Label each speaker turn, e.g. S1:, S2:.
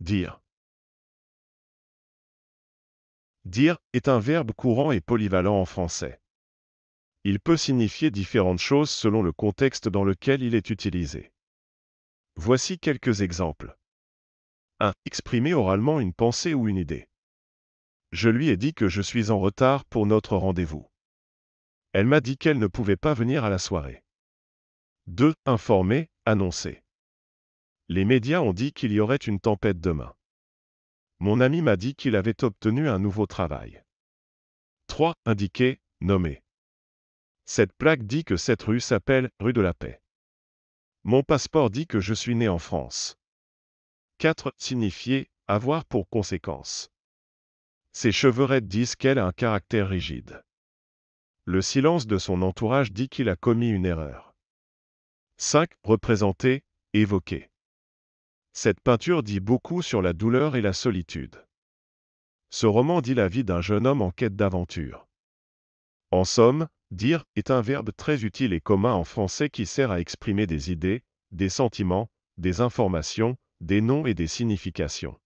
S1: Dire. Dire est un verbe courant et polyvalent en français. Il peut signifier différentes choses selon le contexte dans lequel il est utilisé. Voici quelques exemples. 1. Exprimer oralement une pensée ou une idée. Je lui ai dit que je suis en retard pour notre rendez-vous. Elle m'a dit qu'elle ne pouvait pas venir à la soirée. 2. Informer, annoncer. Les médias ont dit qu'il y aurait une tempête demain. Mon ami m'a dit qu'il avait obtenu un nouveau travail. 3. indiquer, nommer. Cette plaque dit que cette rue s'appelle rue de la paix. Mon passeport dit que je suis né en France. 4. Signifier, avoir pour conséquence. Ses raides disent qu'elle a un caractère rigide. Le silence de son entourage dit qu'il a commis une erreur. 5. Représenter, évoquer. Cette peinture dit beaucoup sur la douleur et la solitude. Ce roman dit la vie d'un jeune homme en quête d'aventure. En somme, dire est un verbe très utile et commun en français qui sert à exprimer des idées, des sentiments, des informations, des noms et des significations.